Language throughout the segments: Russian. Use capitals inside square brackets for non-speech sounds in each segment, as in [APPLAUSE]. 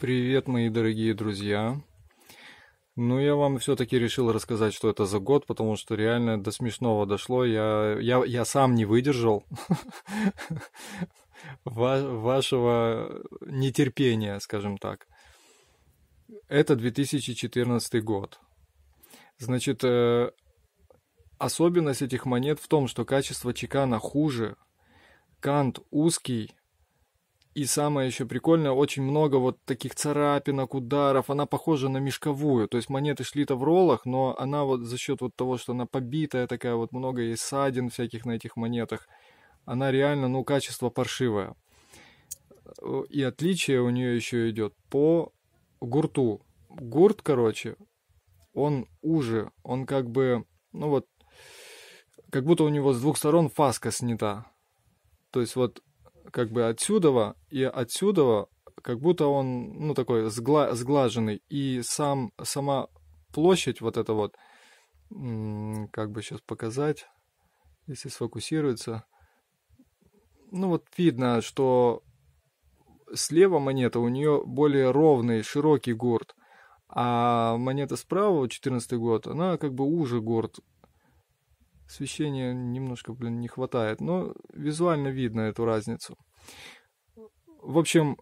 Привет, мои дорогие друзья. Ну, я вам все-таки решил рассказать, что это за год, потому что реально до смешного дошло. Я, я, я сам не выдержал [LAUGHS] вашего нетерпения, скажем так. Это 2014 год. Значит, э, особенность этих монет в том, что качество чекана хуже, кант узкий, и самое еще прикольное, очень много вот таких царапинок, ударов. Она похожа на мешковую. То есть монеты шли-то в роллах, но она вот за счет вот того, что она побитая такая, вот много есть ссадин всяких на этих монетах, она реально, ну, качество паршивое. И отличие у нее еще идет по гурту. Гурт, короче, он уже, он как бы, ну вот, как будто у него с двух сторон фаска снята. То есть вот как бы отсюда и отсюда, как будто он, ну, такой сгла- сглаженный. И сам, сама площадь вот эта вот, как бы сейчас показать, если сфокусируется. Ну, вот видно, что слева монета, у нее более ровный, широкий гурт. А монета справа, 14 год, она как бы уже гурт освещения немножко, блин, не хватает, но визуально видно эту разницу. В общем,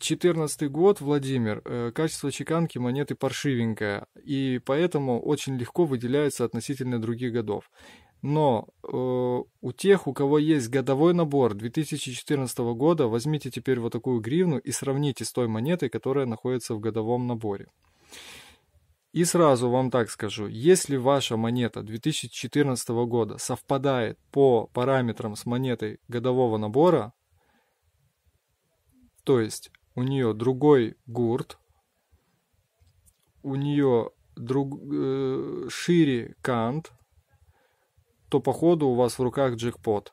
14 год, Владимир, э, качество чеканки монеты паршивенькое, и поэтому очень легко выделяется относительно других годов. Но э, у тех, у кого есть годовой набор 2014 года, возьмите теперь вот такую гривну и сравните с той монетой, которая находится в годовом наборе. И сразу вам так скажу, если ваша монета 2014 года совпадает по параметрам с монетой годового набора, то есть у нее другой гурт, у нее друг, э, шире кант, то походу у вас в руках джекпот.